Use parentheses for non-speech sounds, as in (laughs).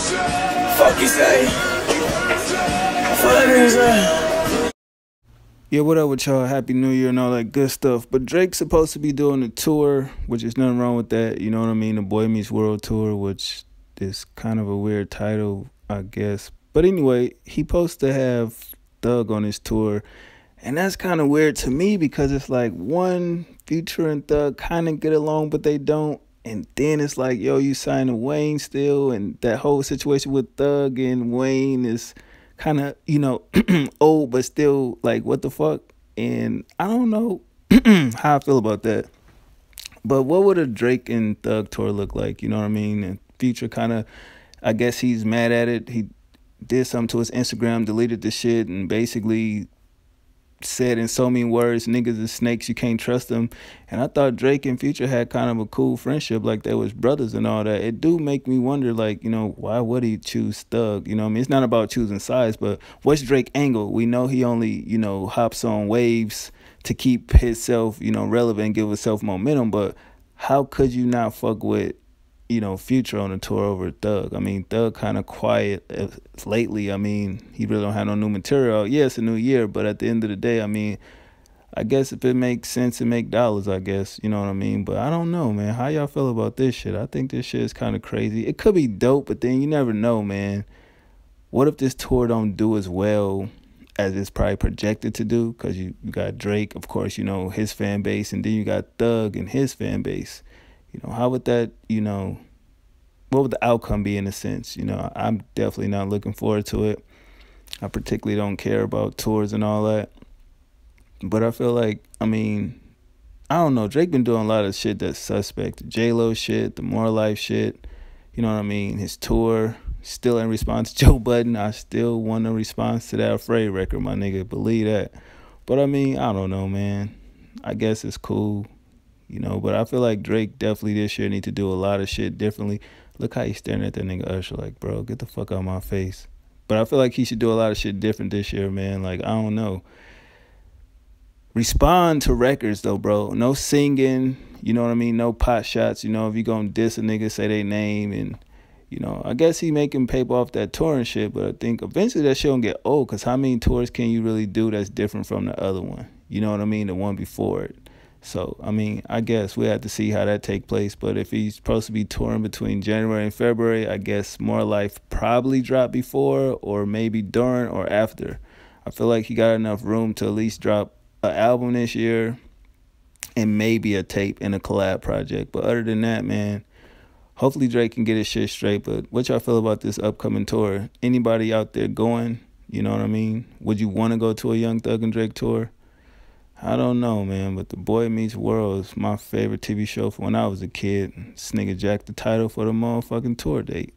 Fuck you say? Fuck you say? Yeah, what up with y'all? Happy New Year and all that good stuff. But Drake's supposed to be doing a tour, which is nothing wrong with that. You know what I mean? The Boy Meets World tour, which is kind of a weird title, I guess. But anyway, he supposed to have Thug on his tour. And that's kind of weird to me because it's like one Future and Thug kind of get along, but they don't. And then it's like, yo, you signing Wayne still, and that whole situation with Thug and Wayne is kind of, you know, (clears throat) old, but still like, what the fuck? And I don't know (clears throat) how I feel about that. But what would a Drake and Thug tour look like? You know what I mean? And Future kind of, I guess he's mad at it. He did something to his Instagram, deleted the shit, and basically said in so many words, niggas and snakes, you can't trust them. And I thought Drake and Future had kind of a cool friendship, like they was brothers and all that. It do make me wonder, like, you know, why would he choose Thug? You know I mean? It's not about choosing sides, but what's Drake angle? We know he only, you know, hops on waves to keep himself, you know, relevant, give himself momentum, but how could you not fuck with you know, Future on a tour over Thug. I mean, Thug kind of quiet uh, lately. I mean, he really don't have no new material. Yeah, it's a new year, but at the end of the day, I mean, I guess if it makes sense to make dollars, I guess you know what I mean. But I don't know, man. How y'all feel about this shit? I think this shit is kind of crazy. It could be dope, but then you never know, man. What if this tour don't do as well as it's probably projected to do? Cause you, you got Drake, of course, you know his fan base, and then you got Thug and his fan base you know how would that you know what would the outcome be in a sense you know i'm definitely not looking forward to it i particularly don't care about tours and all that but i feel like i mean i don't know drake been doing a lot of shit that's suspect the j-lo shit the more life shit you know what i mean his tour still in response (laughs) joe budden i still want a response to that afraid record my nigga believe that but i mean i don't know man i guess it's cool you know. But I feel like Drake definitely this year need to do a lot of shit differently. Look how he's staring at that nigga Usher, like, bro, get the fuck out of my face. But I feel like he should do a lot of shit different this year, man. Like, I don't know. Respond to records though, bro. No singing, you know what I mean? No pot shots, you know, if you gonna diss a nigga, say their name and you know, I guess he making paper off that tour and shit, but I think eventually that shit don't get old. Cause how many tours can you really do that's different from the other one? You know what I mean? The one before it. So I mean, I guess we have to see how that take place. But if he's supposed to be touring between January and February, I guess More Life probably dropped before, or maybe during or after. I feel like he got enough room to at least drop an album this year, and maybe a tape and a collab project. But other than that, man, hopefully Drake can get his shit straight. But what y'all feel about this upcoming tour? Anybody out there going? You know what I mean? Would you want to go to a Young Thug and Drake tour? I don't know, man, but The Boy Meets World is my favorite TV show from when I was a kid. This nigga jacked the title for the motherfucking tour date.